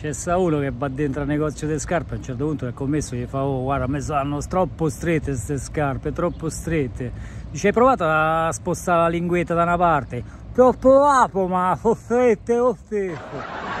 C'è Saulo che va dentro al negozio delle scarpe, a un certo punto il commesso gli fa oh guarda, me sono troppo strette queste scarpe, troppo strette. Dice hai provato a spostare la linguetta da una parte? Troppo apo ma, ho strette, ho strette.